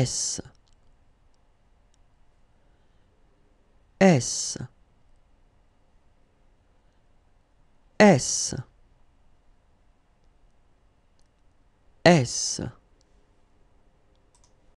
S S S S